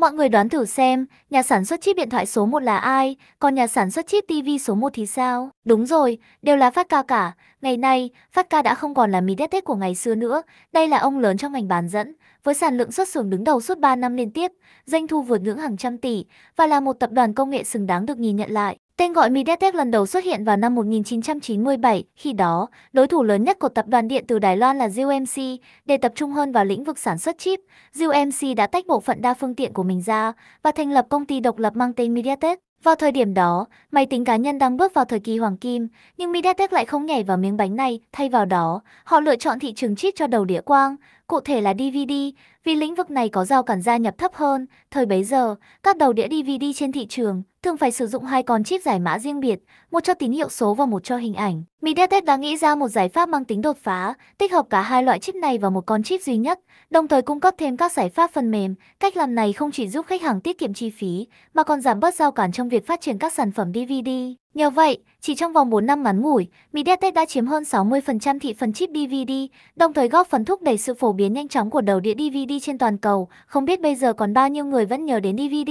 Mọi người đoán thử xem, nhà sản xuất chip điện thoại số 1 là ai, còn nhà sản xuất chip TV số 1 thì sao? Đúng rồi, đều là Phát Ca cả. Ngày nay, Phát Ca đã không còn là mì đét tết của ngày xưa nữa. Đây là ông lớn trong ngành bán dẫn, với sản lượng xuất xưởng đứng đầu suốt 3 năm liên tiếp, doanh thu vượt ngưỡng hàng trăm tỷ và là một tập đoàn công nghệ xứng đáng được nhìn nhận lại. Tên gọi MediaTek lần đầu xuất hiện vào năm 1997, khi đó, đối thủ lớn nhất của tập đoàn điện từ Đài Loan là UMC. Để tập trung hơn vào lĩnh vực sản xuất chip, UMC đã tách bộ phận đa phương tiện của mình ra và thành lập công ty độc lập mang tên MediaTek. Vào thời điểm đó, máy tính cá nhân đang bước vào thời kỳ hoàng kim, nhưng MediaTek lại không nhảy vào miếng bánh này, thay vào đó, họ lựa chọn thị trường chip cho đầu đĩa quang, cụ thể là DVD, vì lĩnh vực này có rào cản gia nhập thấp hơn. Thời bấy giờ, các đầu đĩa DVD trên thị trường thường phải sử dụng hai con chip giải mã riêng biệt, một cho tín hiệu số và một cho hình ảnh. MediaTek đã nghĩ ra một giải pháp mang tính đột phá, tích hợp cả hai loại chip này vào một con chip duy nhất, đồng thời cung cấp thêm các giải pháp phần mềm. Cách làm này không chỉ giúp khách hàng tiết kiệm chi phí, mà còn giảm bớt rào cản trong việc phát triển các sản phẩm DVD. Nhờ vậy, chỉ trong vòng 4 năm ngắn ngủi, MediaTek đã chiếm hơn 60% thị phần chip DVD, đồng thời góp phần thúc đẩy sự phổ biến nhanh chóng của đầu đĩa DVD trên toàn cầu. Không biết bây giờ còn bao nhiêu người vẫn nhớ đến DVD,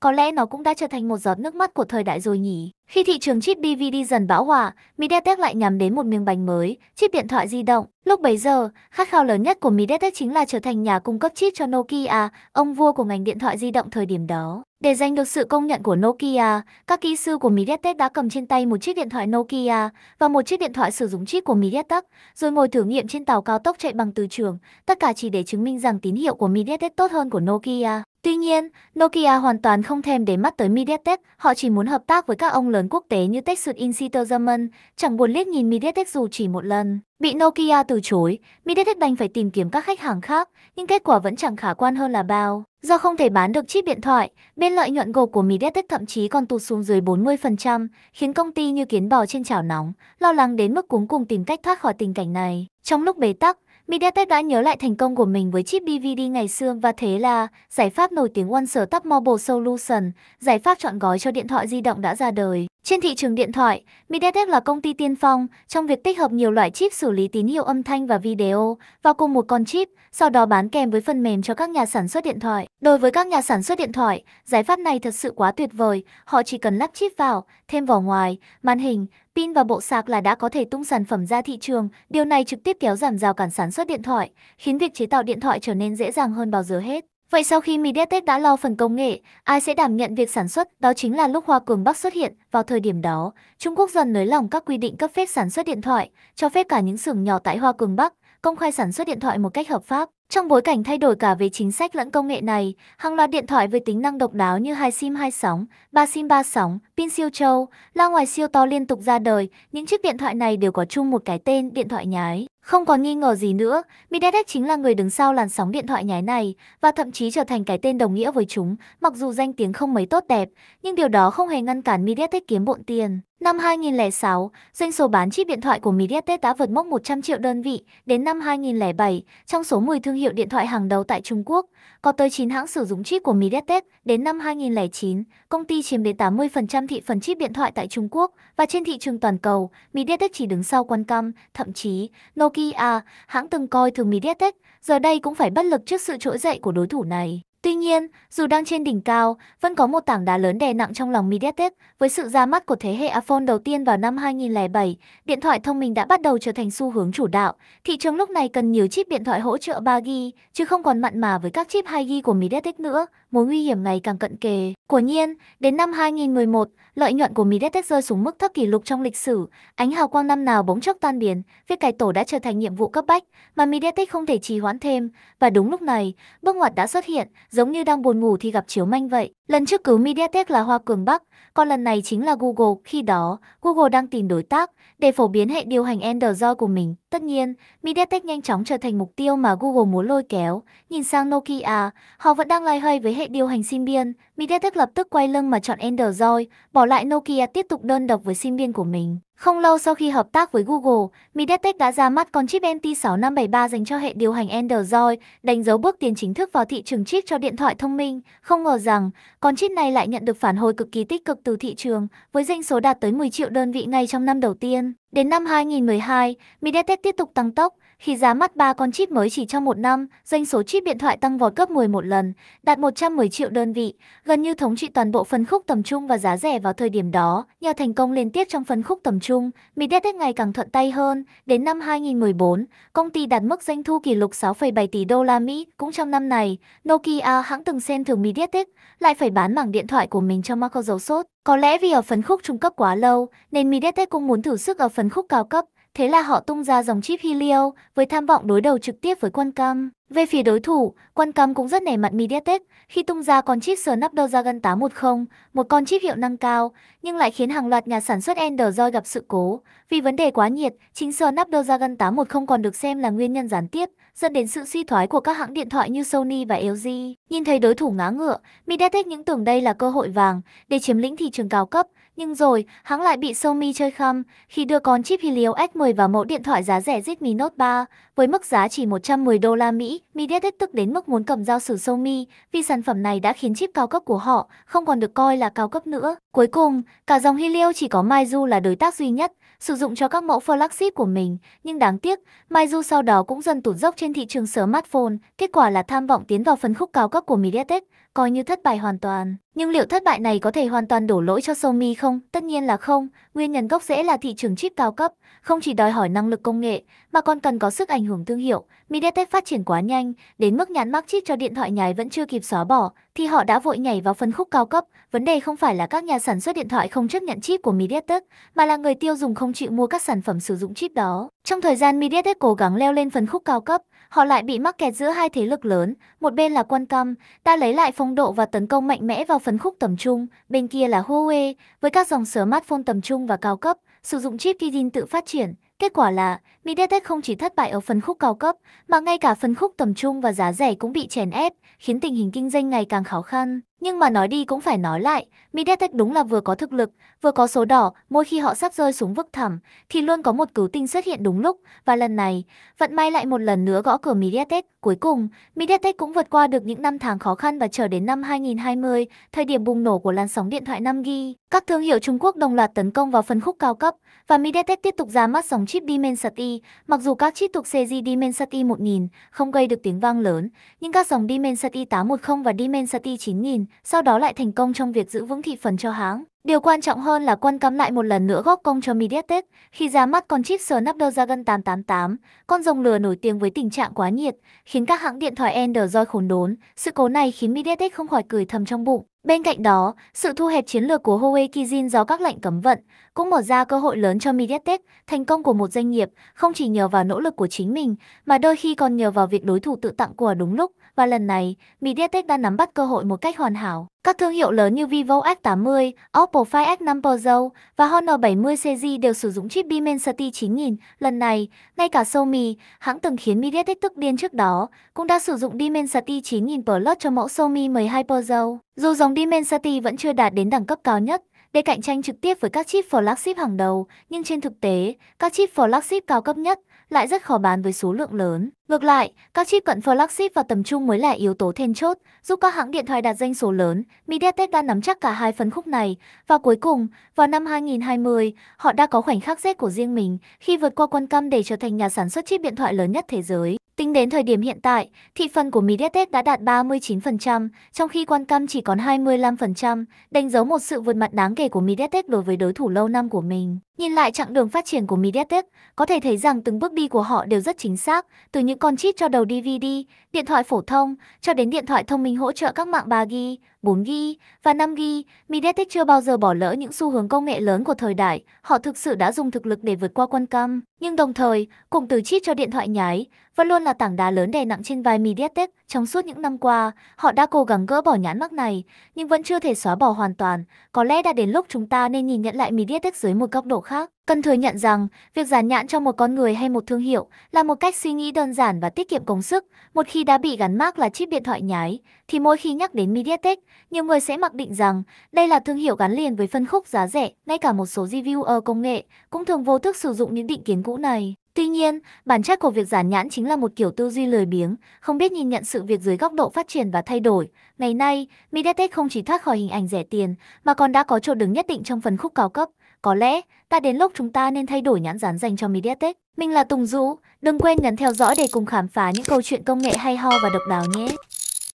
có lẽ nó cũng đã trở thành một giọt nước mắt của thời đại rồi nhỉ. Khi thị trường chip DVD dần bão hòa, MediaTek lại nhắm đến một miếng bánh mới, chip điện thoại di động. Lúc bấy giờ, khát khao lớn nhất của MediaTek chính là trở thành nhà cung cấp chip cho Nokia, ông vua của ngành điện thoại di động thời điểm đó. Để giành được sự công nhận của Nokia, các kỹ sư của MediaTek đã cầm trên tay một chiếc điện thoại Nokia và một chiếc điện thoại sử dụng chip của MediaTek, rồi ngồi thử nghiệm trên tàu cao tốc chạy bằng từ trường, tất cả chỉ để chứng minh rằng tín hiệu của MediaTek tốt hơn của Nokia. Tuy nhiên, Nokia hoàn toàn không thèm để mắt tới MediaTek, họ chỉ muốn hợp tác với các ông lớn quốc tế như Texas instruments chẳng buồn liếc nhìn MediaTek dù chỉ một lần. Bị Nokia từ chối, MediaTek đành phải tìm kiếm các khách hàng khác, nhưng kết quả vẫn chẳng khả quan hơn là bao. Do không thể bán được chip điện thoại, bên lợi nhuận gộp của MediaTek thậm chí còn tụt xuống dưới 40%, khiến công ty như kiến bò trên chảo nóng, lo lắng đến mức cuống cùng tìm cách thoát khỏi tình cảnh này. Trong lúc bế tắc, MediaTek đã nhớ lại thành công của mình với chip DVD ngày xưa và thế là giải pháp nổi tiếng OneStop Mobile Solution, giải pháp chọn gói cho điện thoại di động đã ra đời. Trên thị trường điện thoại, MediaTek là công ty tiên phong trong việc tích hợp nhiều loại chip xử lý tín hiệu âm thanh và video vào cùng một con chip, sau đó bán kèm với phần mềm cho các nhà sản xuất điện thoại. Đối với các nhà sản xuất điện thoại, giải pháp này thật sự quá tuyệt vời, họ chỉ cần lắp chip vào, thêm vỏ ngoài, màn hình, pin và bộ sạc là đã có thể tung sản phẩm ra thị trường, điều này trực tiếp kéo giảm rào cản sản xuất điện thoại, khiến việc chế tạo điện thoại trở nên dễ dàng hơn bao giờ hết. Vậy sau khi MediaTek đã lo phần công nghệ, ai sẽ đảm nhận việc sản xuất? Đó chính là lúc Hoa Cường Bắc xuất hiện. Vào thời điểm đó, Trung Quốc dần nới lỏng các quy định cấp phép sản xuất điện thoại, cho phép cả những xưởng nhỏ tại Hoa Cường Bắc công khai sản xuất điện thoại một cách hợp pháp. Trong bối cảnh thay đổi cả về chính sách lẫn công nghệ này, hàng loạt điện thoại với tính năng độc đáo như hai SIM 2 sóng, 3 SIM 3 sóng, pin siêu trâu, loa ngoài siêu to liên tục ra đời, những chiếc điện thoại này đều có chung một cái tên điện thoại nhái. Không còn nghi ngờ gì nữa, Midedex chính là người đứng sau làn sóng điện thoại nhái này và thậm chí trở thành cái tên đồng nghĩa với chúng, mặc dù danh tiếng không mấy tốt đẹp, nhưng điều đó không hề ngăn cản Midedex kiếm bộn tiền. Năm 2006, doanh số bán chip điện thoại của MediaTek đã vượt mốc 100 triệu đơn vị. Đến năm 2007, trong số 10 thương hiệu điện thoại hàng đầu tại Trung Quốc, có tới 9 hãng sử dụng chip của MediaTek. Đến năm 2009, công ty chiếm đến 80% thị phần chip điện thoại tại Trung Quốc và trên thị trường toàn cầu, MediaTek chỉ đứng sau Qualcomm, thậm chí Nokia Nokia, hãng từng coi thường Mediatek, giờ đây cũng phải bất lực trước sự trỗi dậy của đối thủ này. Tuy nhiên, dù đang trên đỉnh cao, vẫn có một tảng đá lớn đè nặng trong lòng Mediatek. Với sự ra mắt của thế hệ iPhone đầu tiên vào năm 2007, điện thoại thông minh đã bắt đầu trở thành xu hướng chủ đạo. Thị trường lúc này cần nhiều chip điện thoại hỗ trợ 3G, chứ không còn mặn mà với các chip 2G của Mediatek nữa mối nguy hiểm ngày càng cận kề. Quả nhiên, đến năm 2011, lợi nhuận của Midetex rơi xuống mức thấp kỷ lục trong lịch sử, ánh hào quang năm nào bỗng chốc tan biến, việc cải tổ đã trở thành nhiệm vụ cấp bách mà Midetex không thể trì hoãn thêm. Và đúng lúc này, bước ngoặt đã xuất hiện, giống như đang buồn ngủ thì gặp chiếu manh vậy. Lần trước cứu Midetex là Hoa Cường Bắc, còn lần này chính là Google. Khi đó, Google đang tìm đối tác, để phổ biến hệ điều hành Android của mình. Tất nhiên, MediaTek nhanh chóng trở thành mục tiêu mà Google muốn lôi kéo. Nhìn sang Nokia, họ vẫn đang loay hoay với hệ điều hành Symbian. MediaTek lập tức quay lưng mà chọn Android, bỏ lại Nokia tiếp tục đơn độc với Symbian của mình. Không lâu sau khi hợp tác với Google, MediaTek đã ra mắt con chip MT6573 dành cho hệ điều hành Android, đánh dấu bước tiến chính thức vào thị trường chip cho điện thoại thông minh. Không ngờ rằng, con chip này lại nhận được phản hồi cực kỳ tích cực từ thị trường, với doanh số đạt tới 10 triệu đơn vị ngay trong năm đầu tiên. Đến năm 2012, MediaTek tiếp tục tăng tốc, khi giá mắt ba con chip mới chỉ trong một năm, doanh số chip điện thoại tăng vọt gấp 11 lần, đạt 110 triệu đơn vị, gần như thống trị toàn bộ phân khúc tầm trung và giá rẻ vào thời điểm đó. Nhờ thành công liên tiếp trong phân khúc tầm trung, MediaTek ngày càng thuận tay hơn. Đến năm 2014, công ty đạt mức doanh thu kỷ lục 6,7 tỷ đô la Mỹ. Cũng trong năm này, Nokia hãng từng xem thường MediaTek lại phải bán mảng điện thoại của mình cho Microsoft. Có lẽ vì ở phân khúc trung cấp quá lâu, nên MediaTek cũng muốn thử sức ở phân khúc cao cấp thế là họ tung ra dòng chip Helio với tham vọng đối đầu trực tiếp với Qualcomm. Về phía đối thủ, Qualcomm cũng rất nể mặt MediaTek khi tung ra con chip Snapdragon 810, một con chip hiệu năng cao, nhưng lại khiến hàng loạt nhà sản xuất Android gặp sự cố. Vì vấn đề quá nhiệt, chính Snapdragon 810 còn được xem là nguyên nhân gián tiếp dẫn đến sự suy thoái của các hãng điện thoại như Sony và LG. Nhìn thấy đối thủ ngã ngựa, MediaTek những tưởng đây là cơ hội vàng để chiếm lĩnh thị trường cao cấp, nhưng rồi, hắn lại bị Xiaomi chơi khăm khi đưa con chip Helio S10 vào mẫu điện thoại giá rẻ Redmi Note 3 với mức giá chỉ 110 đô la Mỹ. MediaTek tức đến mức muốn cầm dao xử Xiaomi vì sản phẩm này đã khiến chip cao cấp của họ không còn được coi là cao cấp nữa. Cuối cùng, cả dòng Helio chỉ có Meizu là đối tác duy nhất sử dụng cho các mẫu flagship của mình, nhưng đáng tiếc, Meizu sau đó cũng dần tụt dốc trên thị trường smartphone, kết quả là tham vọng tiến vào phân khúc cao cấp của MediaTek coi như thất bại hoàn toàn. Nhưng liệu thất bại này có thể hoàn toàn đổ lỗi cho Xiaomi không? Tất nhiên là không, nguyên nhân gốc rễ là thị trường chip cao cấp, không chỉ đòi hỏi năng lực công nghệ, mà còn cần có sức ảnh hưởng thương hiệu. MediaTek phát triển quá nhanh, đến mức nhãn mắc chip cho điện thoại nhái vẫn chưa kịp xóa bỏ, thì họ đã vội nhảy vào phân khúc cao cấp. Vấn đề không phải là các nhà sản xuất điện thoại không chấp nhận chip của MediaTek, mà là người tiêu dùng không chịu mua các sản phẩm sử dụng chip đó. Trong thời gian MediaTek cố gắng leo lên phân khúc cao cấp, họ lại bị mắc kẹt giữa hai thế lực lớn, một bên là quan tâm, ta lấy lại phong độ và tấn công mạnh mẽ vào phấn khúc tầm trung, bên kia là Huawei, với các dòng smartphone tầm trung và cao cấp, sử dụng chip Kirin tự phát triển. Kết quả là, MediaTek không chỉ thất bại ở phân khúc cao cấp, mà ngay cả phân khúc tầm trung và giá rẻ cũng bị chèn ép, khiến tình hình kinh doanh ngày càng khó khăn. Nhưng mà nói đi cũng phải nói lại, Midetech đúng là vừa có thực lực, vừa có số đỏ, mỗi khi họ sắp rơi xuống vực thẳm, thì luôn có một cứu tinh xuất hiện đúng lúc, và lần này, vận may lại một lần nữa gõ cửa Midetech. Cuối cùng, Midetech cũng vượt qua được những năm tháng khó khăn và chờ đến năm 2020, thời điểm bùng nổ của làn sóng điện thoại 5G. Các thương hiệu Trung Quốc đồng loạt tấn công vào phân khúc cao cấp và MediaTek tiếp tục ra mắt dòng chip Dimensity. Mặc dù các chip thuộc series Dimensity 1000 không gây được tiếng vang lớn, nhưng các dòng Dimensity 810 và Dimensity 9000 sau đó lại thành công trong việc giữ vững thị phần cho hãng. Điều quan trọng hơn là quan cắm lại một lần nữa góp công cho MediaTek khi ra mắt con chip Snapdragon 888, con rồng lừa nổi tiếng với tình trạng quá nhiệt, khiến các hãng điện thoại Android khốn đốn. Sự cố này khiến MediaTek không khỏi cười thầm trong bụng. Bên cạnh đó, sự thu hẹp chiến lược của Huawei Kijin do các lệnh cấm vận cũng mở ra cơ hội lớn cho MediaTek. Thành công của một doanh nghiệp không chỉ nhờ vào nỗ lực của chính mình, mà đôi khi còn nhờ vào việc đối thủ tự tặng quà đúng lúc. Và lần này, MediaTek đã nắm bắt cơ hội một cách hoàn hảo. Các thương hiệu lớn như Vivo X80, Oppo Find X5 Pro và Honor 70 series đều sử dụng chip Dimensity 9000. Lần này, ngay cả Xiaomi, hãng từng khiến Media tức điên trước đó, cũng đã sử dụng Dimensity 9000 Plus cho mẫu Xiaomi 12 Pro. Dù dòng Dimensity vẫn chưa đạt đến đẳng cấp cao nhất, để cạnh tranh trực tiếp với các chip flagship hàng đầu, nhưng trên thực tế, các chip flagship cao cấp nhất lại rất khó bán với số lượng lớn. Ngược lại, các chip cận flagship và tầm trung mới là yếu tố then chốt, giúp các hãng điện thoại đạt doanh số lớn. MediaTek đã nắm chắc cả hai phân khúc này và cuối cùng, vào năm 2020, họ đã có khoảnh khắc rét của riêng mình khi vượt qua Qualcomm để trở thành nhà sản xuất chip điện thoại lớn nhất thế giới. Tính đến thời điểm hiện tại, thị phần của MediaTek đã đạt 39%, trong khi Qualcomm chỉ còn 25%, đánh dấu một sự vượt mặt đáng kể của MediaTek đối với đối thủ lâu năm của mình. Nhìn lại chặng đường phát triển của MediaTek, có thể thấy rằng từng bước đi của họ đều rất chính xác, từ những con chip cho đầu DVD, điện thoại phổ thông, cho đến điện thoại thông minh hỗ trợ các mạng 3G, 4 ghi và 5 ghi, MediaTek chưa bao giờ bỏ lỡ những xu hướng công nghệ lớn của thời đại, họ thực sự đã dùng thực lực để vượt qua Qualcomm. Nhưng đồng thời, cụm từ chip cho điện thoại nhái vẫn luôn là tảng đá lớn đè nặng trên vai MediaTek. Trong suốt những năm qua, họ đã cố gắng gỡ bỏ nhãn mắc này, nhưng vẫn chưa thể xóa bỏ hoàn toàn. Có lẽ đã đến lúc chúng ta nên nhìn nhận lại MediaTek dưới một góc độ khác. Cần thừa nhận rằng, việc dán nhãn cho một con người hay một thương hiệu là một cách suy nghĩ đơn giản và tiết kiệm công sức. Một khi đã bị gắn mác là chip điện thoại nhái, thì mỗi khi nhắc đến MediaTek, nhiều người sẽ mặc định rằng đây là thương hiệu gắn liền với phân khúc giá rẻ. Ngay cả một số reviewer công nghệ cũng thường vô thức sử dụng những định kiến cũ này. Tuy nhiên, bản chất của việc giản nhãn chính là một kiểu tư duy lười biếng, không biết nhìn nhận sự việc dưới góc độ phát triển và thay đổi. Ngày nay, MediaTek không chỉ thoát khỏi hình ảnh rẻ tiền, mà còn đã có chỗ đứng nhất định trong phân khúc cao cấp. Có lẽ, ta đến lúc chúng ta nên thay đổi nhãn dán dành cho Mediatek. Mình là Tùng Dũ, đừng quên nhấn theo dõi để cùng khám phá những câu chuyện công nghệ hay ho và độc đáo nhé.